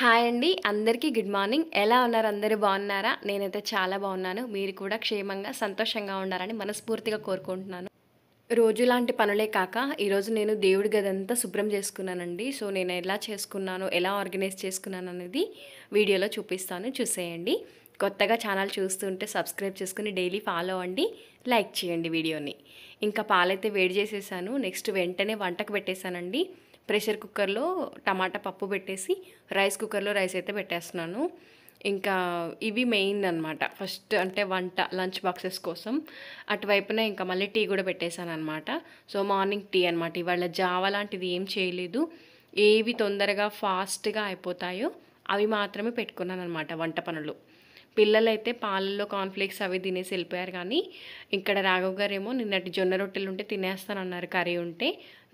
hi అండి అందరికీ good morning ఎలా ఉన్నారు అందరూ బాగున్నారా నేనైతే చాలా బాగున్నాను మీరు కూడా క్షేమంగా సంతోషంగా ఉండాలని మనస్ఫూర్తిగా కోరుకుంటున్నాను రోజు లాంటి పనులే కాక ఈరోజు నేను దేవుడి గదంతా శుభ్రం చేసుకున్నానండి సో నేను ఎలా చేసుకున్నాను ఎలా ఆర్గనైజ్ చేసుకున్నాను అనేది వీడియోలో చూపిస్తాను చూసేయండి కొత్తగా ఛానల్ చూస్తుంటే సబ్స్క్రైబ్ చేసుకుని డైలీ ఫాలో అవ్వండి లైక్ చేయండి వీడియోని ఇంకా పాలైతే వేడి చేసేసాను నెక్స్ట్ వెంటనే వంటకు పెట్టేశానండి ప్రెషర్ కుక్కర్లో టమాటా పప్పు పెట్టేసి రైస్ కుక్కర్లో రైస్ అయితే పెట్టేస్తున్నాను ఇంకా ఇవి మెయిన్ అనమాట ఫస్ట్ అంటే వంట లంచ్ బాక్సెస్ కోసం అటువైపున ఇంకా మళ్ళీ టీ కూడా పెట్టేశాను అనమాట సో మార్నింగ్ టీ అనమాట ఇవాళ జావ లాంటిది ఏం చేయలేదు ఏవి తొందరగా ఫాస్ట్గా అయిపోతాయో అవి మాత్రమే పెట్టుకున్నాను అనమాట వంట పనులు పిల్లలైతే పాలల్లో కాన్ఫ్లేక్స్ అవి తినేసి వెళ్ళిపోయారు కానీ ఇక్కడ రాఘవ్ గారేమో నిన్నటి జొన్న రొట్టెలు ఉంటే తినేస్తానన్నారు కర్రీ ఉంటే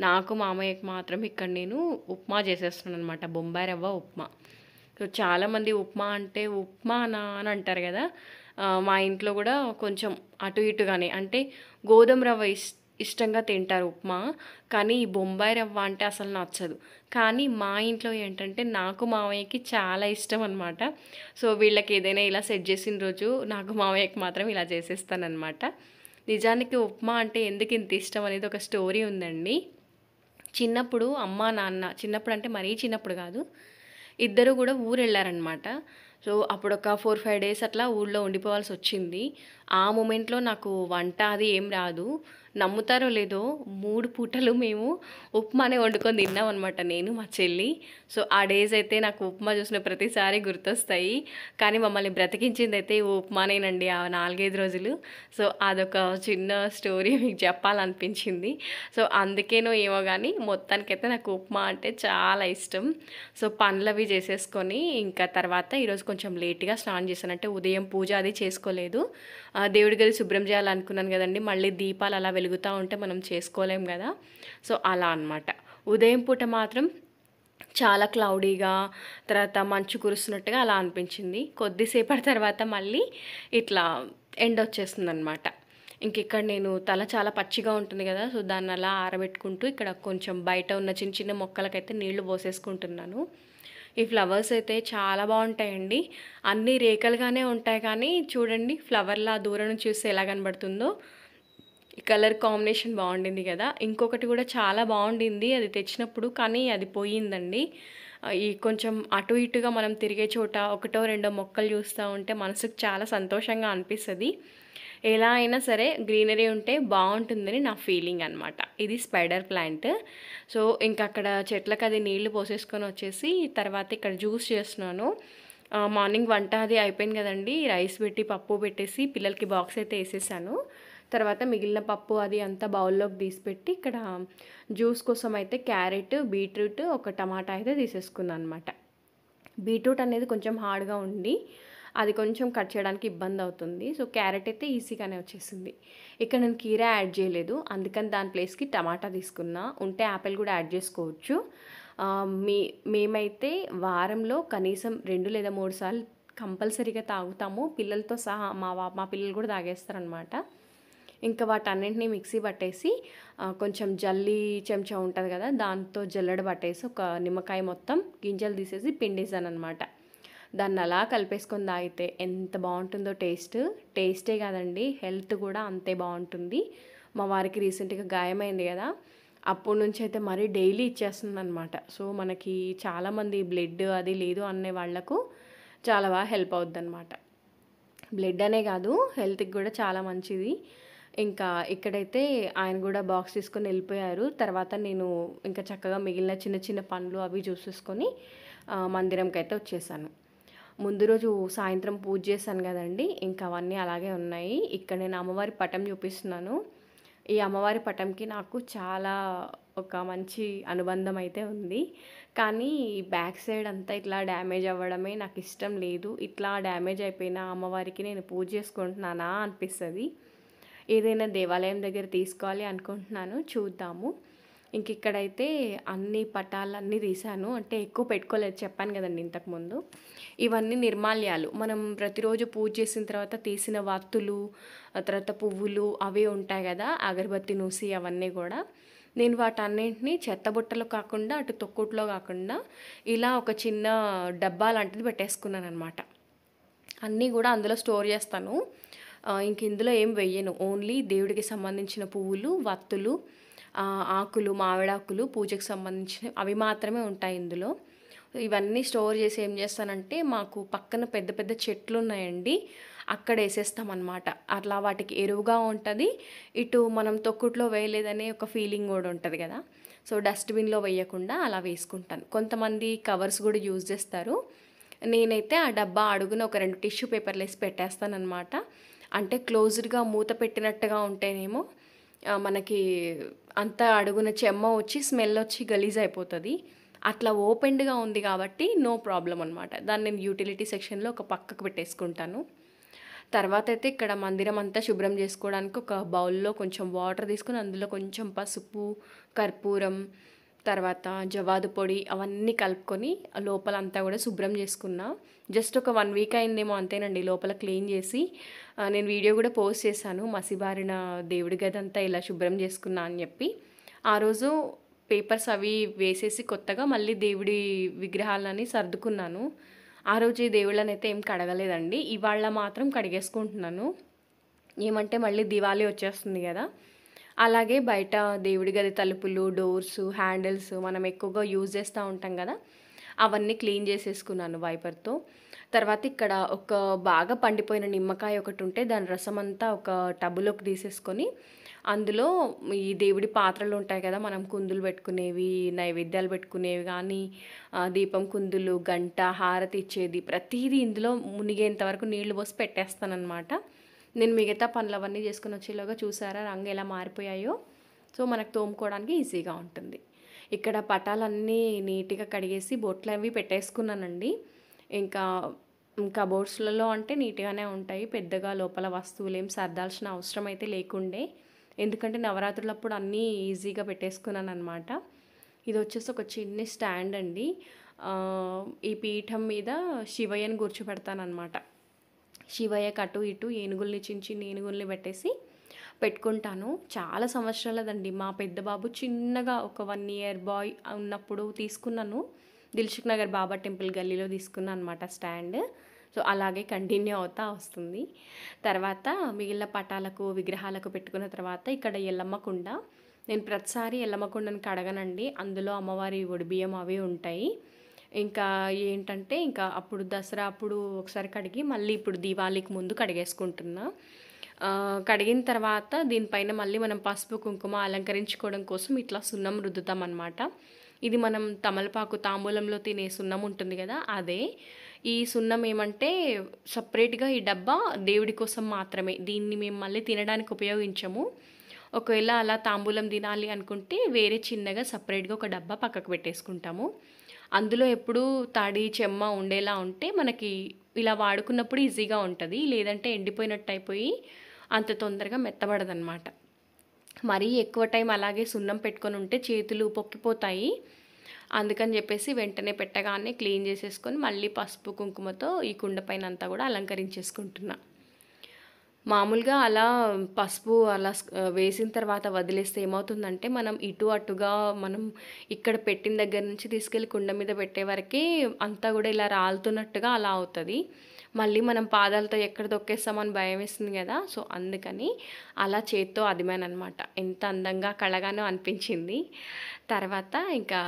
నాకు మామయ్యకు మాత్రం ఇక్కడ నేను ఉప్మా చేసేస్తున్నాను అనమాట బొంబాయి రవ్వ ఉప్మా సో చాలామంది ఉప్మా అంటే ఉప్మా నా అని అంటారు కదా మా ఇంట్లో కూడా కొంచెం అటు ఇటుగానే అంటే గోధుమ రవ్వ ఇస్ ఇష్టంగా తింటారు ఉప్మా కానీ ఈ బొంబాయి రవ్వ అంటే అసలు నచ్చదు కానీ మా ఇంట్లో ఏంటంటే నాకు మామయ్యకి చాలా ఇష్టం అనమాట సో వీళ్ళకి ఏదైనా ఇలా సెట్ చేసిన రోజు నాకు మామయ్యకి మాత్రం ఇలా అనమాట నిజానికి ఉప్మా అంటే ఎందుకు ఇంత ఇష్టం అనేది ఒక స్టోరీ ఉందండి చిన్నప్పుడు అమ్మ నాన్న చిన్నప్పుడు అంటే మరీ చిన్నప్పుడు కాదు ఇద్దరు కూడా ఊరు వెళ్ళారనమాట సో అప్పుడు ఒక ఫోర్ ఫైవ్ డేస్ అట్లా ఊళ్ళో ఉండిపోవాల్సి వచ్చింది ఆ మూమెంట్లో నాకు వంట అది ఏం రాదు నమ్ముతారో లేదో మూడు పూటలు మేము ఉప్మానే వండుకొని తిన్నాం అనమాట నేను మా చెల్లి సో ఆ డేస్ అయితే నాకు ఉప్మా చూసిన ప్రతిసారి గుర్తొస్తాయి కానీ మమ్మల్ని బ్రతికించింది అయితే ఉప్మానేనండి ఆ నాలుగైదు రోజులు సో అదొక చిన్న స్టోరీ మీకు చెప్పాలనిపించింది సో అందుకేనో ఏమో కానీ మొత్తానికైతే నాకు ఉప్మా అంటే చాలా ఇష్టం సో పండ్లవి చేసేసుకొని ఇంకా తర్వాత ఈరోజు కొంచెం లేట్గా స్నానం చేశానంటే అంటే ఉదయం పూజ అది చేసుకోలేదు దేవుడి గది శుభ్రం చేయాలనుకున్నాను కదండి మళ్ళీ దీపాలు అలా వెలుగుతూ ఉంటే మనం చేసుకోలేం కదా సో అలా అనమాట ఉదయం పూట మాత్రం చాలా క్లౌడీగా తర్వాత మంచు కురుస్తున్నట్టుగా అలా అనిపించింది కొద్దిసేపటి తర్వాత మళ్ళీ ఇట్లా ఎండ్ వచ్చేస్తుంది అనమాట ఇక్కడ నేను తల చాలా పచ్చిగా ఉంటుంది కదా సో దాన్ని అలా ఆరబెట్టుకుంటూ ఇక్కడ కొంచెం బయట ఉన్న చిన్న చిన్న మొక్కలకైతే నీళ్లు పోసేసుకుంటున్నాను ఈ ఫ్లవర్స్ అయితే చాలా బాగుంటాయండి అన్నీ రేకలుగానే ఉంటాయి కానీ చూడండి ఫ్లవర్లా దూరం నుంచి చూస్తే ఎలా కనబడుతుందో ఈ కలర్ కాంబినేషన్ బాగుండింది కదా ఇంకొకటి కూడా చాలా బాగుండింది అది తెచ్చినప్పుడు కానీ అది పోయిందండి ఈ కొంచెం అటు ఇటుగా మనం తిరిగే చోట ఒకటో రెండో మొక్కలు చూస్తూ ఉంటే మనసుకు చాలా సంతోషంగా అనిపిస్తుంది ఎలా అయినా సరే గ్రీనరీ ఉంటే బాగుంటుందని నా ఫీలింగ్ అనమాట ఇది స్పైడర్ ప్లాంట్ సో ఇంక అక్కడ చెట్లకు అది నీళ్లు పోసేసుకొని వచ్చేసి తర్వాత ఇక్కడ జ్యూస్ చేస్తున్నాను మార్నింగ్ వంట అది అయిపోయింది కదండి రైస్ పెట్టి పప్పు పెట్టేసి పిల్లలకి బాక్స్ అయితే వేసేసాను తర్వాత మిగిలిన పప్పు అది అంతా బౌల్లోకి తీసిపెట్టి ఇక్కడ జ్యూస్ కోసం అయితే క్యారెట్ బీట్రూట్ ఒక టమాటా అయితే తీసేసుకున్నాను అనమాట బీట్రూట్ అనేది కొంచెం హార్డ్గా ఉండి అది కొంచెం కట్ చేయడానికి ఇబ్బంది అవుతుంది సో క్యారెట్ అయితే ఈజీగానే వచ్చేసింది ఇక్కడ నేను కీరా యాడ్ చేయలేదు అందుకని దాని ప్లేస్కి టమాటా తీసుకున్నా ఉంటే యాపిల్ కూడా యాడ్ చేసుకోవచ్చు మీ మేమైతే వారంలో కనీసం రెండు లేదా మూడు సార్లు కంపల్సరీగా తాగుతాము పిల్లలతో సహా మా మా పిల్లలు కూడా తాగేస్తారనమాట ఇంకా వాటన్నింటినీ మిక్సీ పట్టేసి కొంచెం జల్లి చెంచా ఉంటుంది కదా దాంతో జల్లెడ పట్టేసి ఒక నిమ్మకాయ మొత్తం గింజలు తీసేసి పిండేసాను అనమాట దాన్ని అలా కలిపేసుకొని తాగితే ఎంత బాగుంటుందో టేస్ట్ టేస్టే కాదండి హెల్త్ కూడా అంతే బాగుంటుంది మా వారికి రీసెంట్గా గాయమైంది కదా అప్పటి నుంచి అయితే మరీ డైలీ ఇచ్చేస్తుంది అనమాట సో మనకి చాలామంది బ్లడ్ అది లేదు అనే వాళ్లకు చాలా బాగా హెల్ప్ అవుద్ది అనమాట బ్లడ్ అనే కాదు హెల్త్కి కూడా చాలా మంచిది ఇంకా ఇక్కడైతే ఆయన కూడా బాక్స్ తీసుకొని వెళ్ళిపోయారు తర్వాత నేను ఇంకా చక్కగా మిగిలిన చిన్న చిన్న పనులు అవి చూసేసుకొని మందిరంకి అయితే వచ్చేసాను ముందు రోజు సాయంత్రం పూజ చేశాను కదండి ఇంకా అవన్నీ అలాగే ఉన్నాయి ఇక్కడ నేను అమ్మవారి పటం చూపిస్తున్నాను ఈ అమ్మవారి పటంకి నాకు చాలా ఒక మంచి అనుబంధం అయితే ఉంది కానీ బ్యాక్ సైడ్ అంతా ఇట్లా డ్యామేజ్ అవ్వడమే నాకు ఇష్టం లేదు ఇట్లా డ్యామేజ్ అయిపోయిన అమ్మవారికి నేను పూజ చేసుకుంటున్నానా అనిపిస్తుంది ఏదైనా దేవాలయం దగ్గర తీసుకోవాలి అనుకుంటున్నాను చూద్దాము ఇంక ఇక్కడైతే అన్ని పటాలన్నీ తీశాను అంటే ఎక్కువ పెట్టుకోలేదు చెప్పాను కదండి ఇంతకుముందు ఇవన్నీ నిర్మాల్యాలు మనం ప్రతిరోజు పూజ చేసిన తర్వాత తీసిన వత్తులు తర్వాత పువ్వులు అవి ఉంటాయి కదా అగరబత్తి నూసి అవన్నీ కూడా నేను వాటన్నింటినీ చెత్తబుట్టలో కాకుండా అటు తొక్కుట్లో కాకుండా ఇలా ఒక చిన్న డబ్బా లాంటిది పెట్టేసుకున్నాను అనమాట అన్నీ కూడా అందులో స్టోర్ చేస్తాను ఇంక ఇందులో ఏం వెయ్యను ఓన్లీ దేవుడికి సంబంధించిన పువ్వులు వత్తులు ఆకులు మామిడాకులు పూజకు సంబంధించిన అవి మాత్రమే ఉంటాయి ఇందులో ఇవన్నీ స్టోర్ చేసి ఏం చేస్తానంటే మాకు పక్కన పెద్ద పెద్ద చెట్లు ఉన్నాయండి అక్కడ వేసేస్తామన్నమాట అట్లా వాటికి ఎరువుగా ఉంటుంది ఇటు మనం తొక్కుట్లో వేయలేదనే ఒక ఫీలింగ్ కూడా ఉంటుంది కదా సో డస్ట్బిన్లో వేయకుండా అలా వేసుకుంటాను కొంతమంది కవర్స్ కూడా యూజ్ చేస్తారు నేనైతే ఆ డబ్బా అడుగున ఒక రెండు టిష్యూ పేపర్లు వేసి పెట్టేస్తానమాట అంటే క్లోజ్డ్గా మూత పెట్టినట్టుగా ఉంటేనేమో మనకి అంతా అడుగున చెమ్మ వచ్చి స్మెల్ వచ్చి గలీజ్ అయిపోతుంది అట్లా ఓపెన్డ్గా ఉంది కాబట్టి నో ప్రాబ్లం అనమాట దాన్ని నేను యూటిలిటీ సెక్షన్లో ఒక పక్కకు పెట్టేసుకుంటాను తర్వాత అయితే ఇక్కడ మందిరం అంతా శుభ్రం చేసుకోవడానికి ఒక బౌల్లో కొంచెం వాటర్ తీసుకుని అందులో కొంచెం పసుపు కర్పూరం తర్వాత జవాదు పొడి అవన్నీ కలుపుకొని లోపల అంతా కూడా శుభ్రం చేసుకున్నా జస్ట్ ఒక వన్ వీక్ అయిందేమో అంతేనండి లోపల క్లీన్ చేసి నేను వీడియో కూడా పోస్ట్ చేశాను మసిబారిన దేవుడి గది అంతా ఇలా శుభ్రం చేసుకున్నా అని చెప్పి ఆ రోజు పేపర్స్ అవి వేసేసి కొత్తగా మళ్ళీ దేవుడి విగ్రహాలని సర్దుకున్నాను ఆ రోజు ఈ దేవుళ్ళని అయితే ఏం కడగలేదండి ఇవాళ మాత్రం కడిగేసుకుంటున్నాను ఏమంటే మళ్ళీ దివాళీ వచ్చేస్తుంది కదా అలాగే బయట దేవుడి గది తలుపులు డోర్స్ హ్యాండిల్స్ మనం ఎక్కువగా యూజ్ చేస్తూ ఉంటాం కదా అవన్నీ క్లీన్ చేసేసుకున్నాను వైపర్తో తర్వాత ఇక్కడ ఒక బాగా పండిపోయిన నిమ్మకాయ ఒకటి ఉంటే దాని రసం అంతా ఒక టబులోకి తీసేసుకొని అందులో ఈ దేవుడి పాత్రలు ఉంటాయి కదా మనం కుందులు పెట్టుకునేవి నైవేద్యాలు పెట్టుకునేవి కానీ దీపం కుందులు గంట హారతి ఇచ్చేది ప్రతిదీ ఇందులో మునిగేంత వరకు నీళ్లు పోసి అనమాట నేను మిగతా పనులు అవన్నీ చేసుకుని వచ్చేలోగా చూసారా రంగు ఎలా మారిపోయాయో సో మనకు తోముకోవడానికి ఈజీగా ఉంటుంది ఇక్కడ పటాలన్నీ నీట్గా కడిగేసి బొట్లు అవి పెట్టేసుకున్నానండి ఇంకా కబోర్డ్స్లలో అంటే నీట్గానే ఉంటాయి పెద్దగా లోపల వస్తువులు ఏం సర్దాల్సిన అవసరం అయితే లేకుండే ఎందుకంటే నవరాత్రులప్పుడు అన్నీ ఈజీగా పెట్టేసుకున్నాను అనమాట ఇది వచ్చేసి ఒక చిన్న స్టాండ్ అండి ఈ పీఠం మీద శివయ్యను కూర్చోబెడతానమాట శివయ్యకి అటు ఇటు ఏనుగుల్ని చించి ఏనుగుల్ని పెట్టేసి పెట్టుకుంటాను చాలా సంవత్సరాలదండి మా పెద్ద బాబు చిన్నగా ఒక వన్ ఇయర్ బాయ్ ఉన్నప్పుడు తీసుకున్నాను దిల్షుక్ నగర్ బాబా టెంపుల్ గల్లీలో తీసుకున్నాను అనమాట స్టాండ్ సో అలాగే కంటిన్యూ అవుతా వస్తుంది తర్వాత మిగిలిన పటాలకు విగ్రహాలకు పెట్టుకున్న తర్వాత ఇక్కడ ఎల్లమ్మ నేను ప్రతిసారి ఎల్లమ్మ కడగనండి అందులో అమ్మవారి ఒడిబియ్యం అవి ఉంటాయి ఇంకా ఏంటంటే ఇంకా అప్పుడు దసరా అప్పుడు ఒకసారి కడిగి మళ్ళీ ఇప్పుడు దీవాళికి ముందు కడిగేసుకుంటున్నా కడిగిన తర్వాత దీనిపైన మళ్ళీ మనం పసుపు కుంకుమ అలంకరించుకోవడం కోసం ఇట్లా సున్నం రుద్దుతాం అనమాట ఇది మనం తమలపాకు తాంబూలంలో తినే సున్నం ఉంటుంది కదా అదే ఈ సున్నం ఏమంటే సపరేట్గా ఈ డబ్బా దేవుడి కోసం మాత్రమే దీన్ని మేము మళ్ళీ తినడానికి ఉపయోగించము ఒకవేళ అలా తాంబూలం తినాలి అనుకుంటే వేరే చిన్నగా సపరేట్గా ఒక డబ్బా పక్కకు పెట్టేసుకుంటాము అందులో ఎప్పుడూ తాడి చెమ్మ ఉండేలా ఉంటే మనకి ఇలా వాడుకున్నప్పుడు ఈజీగా ఉంటుంది లేదంటే ఎండిపోయినట్టు అయిపోయి అంత తొందరగా మెత్తబడదనమాట మరీ ఎక్కువ టైం అలాగే సున్నం పెట్టుకొని ఉంటే చేతులు పొక్కిపోతాయి అందుకని చెప్పేసి వెంటనే పెట్టగానే క్లీన్ చేసేసుకొని మళ్ళీ పసుపు కుంకుమతో ఈ కుండ పైన అంతా కూడా అలంకరించేసుకుంటున్నాను మామూలుగా అలా పసుపు అలా వేసిన తర్వాత వదిలేస్తే ఏమవుతుందంటే మనం ఇటు అటుగా మనం ఇక్కడ పెట్టిన దగ్గర నుంచి తీసుకెళ్ళి కుండ మీద పెట్టే వరకు అంతా కూడా ఇలా రాలుతున్నట్టుగా అలా అవుతుంది మళ్ళీ మనం పాదాలతో ఎక్కడ తొక్కేస్తామని భయం వేస్తుంది కదా సో అందుకని అలా చేత్తో అదిమానమాట ఎంత అందంగా కళగానో అనిపించింది తర్వాత ఇంకా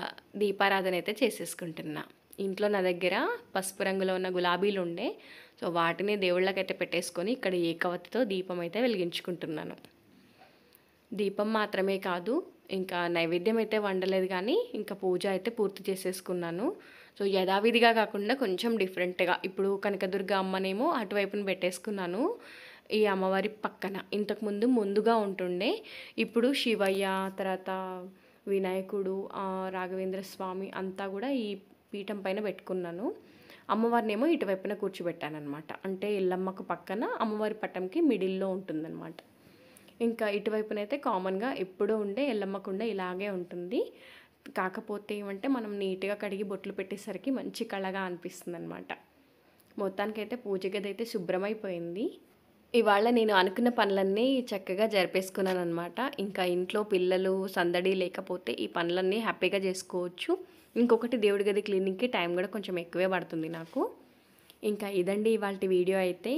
దీపారాధన అయితే చేసేసుకుంటున్నా ఇంట్లో నా దగ్గర పసుపు రంగులో ఉన్న గులాబీలు ఉండే సో వాటిని దేవుళ్ళకైతే పెట్టేసుకొని ఇక్కడ ఏకవతితో దీపం అయితే వెలిగించుకుంటున్నాను దీపం మాత్రమే కాదు ఇంకా నైవేద్యం అయితే వండలేదు కానీ ఇంకా పూజ అయితే పూర్తి చేసేసుకున్నాను సో యథావిధిగా కాకుండా కొంచెం డిఫరెంట్గా ఇప్పుడు కనకదుర్గ అమ్మనేమో అటువైపున పెట్టేసుకున్నాను ఈ అమ్మవారి పక్కన ఇంతకుముందు ముందుగా ఉంటుండే ఇప్పుడు శివయ్య తర్వాత వినాయకుడు రాఘవేంద్ర స్వామి అంతా కూడా ఈ పీఠం పైన పెట్టుకున్నాను అమ్మవారిని ఏమో ఇటువైపున కూర్చోబెట్టానమాట అంటే ఇల్లమ్మకు పక్కన అమ్మవారి పట్టంకి మిడిల్లో ఉంటుందన్నమాట ఇంకా ఇటువైపునైతే కామన్గా ఎప్పుడూ ఉండే ఎల్లమ్మ ఉండే ఇలాగే ఉంటుంది కాకపోతే ఏమంటే మనం నీట్గా కడిగి బొట్లు పెట్టేసరికి మంచి కళగా అనిపిస్తుంది అనమాట మొత్తానికైతే పూజ గది అయితే శుభ్రమైపోయింది ఇవాళ నేను అనుకున్న పనులన్నీ చక్కగా జరిపేసుకున్నాను అనమాట ఇంకా ఇంట్లో పిల్లలు సందడి లేకపోతే ఈ పనులన్నీ హ్యాపీగా చేసుకోవచ్చు ఇంకొకటి దేవుడి గది క్లీనింగ్కి టైం కూడా కొంచెం ఎక్కువే పడుతుంది నాకు ఇంకా ఇదండి ఇవాళ వీడియో అయితే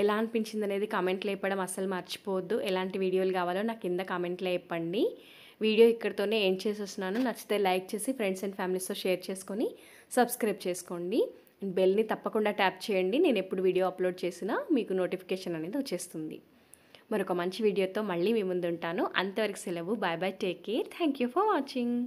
ఎలా అనిపించింది అనేది కామెంట్లో ఇవ్వడం అస్సలు మర్చిపోవద్దు ఎలాంటి వీడియోలు కావాలో నాకు కింద కామెంట్లో ఇవ్వండి వీడియో ఇక్కడితోనే ఏం చేసేస్తున్నాను నచ్చితే లైక్ చేసి ఫ్రెండ్స్ అండ్ ఫ్యామిలీస్తో షేర్ చేసుకొని సబ్స్క్రైబ్ చేసుకోండి బెల్ని తప్పకుండా ట్యాప్ చేయండి నేను ఎప్పుడు వీడియో అప్లోడ్ చేసినా మీకు నోటిఫికేషన్ అనేది వచ్చేస్తుంది మరొక మంచి వీడియోతో మళ్ళీ మీ ముందు ఉంటాను అంతవరకు సెలవు bye bye take care thank for watching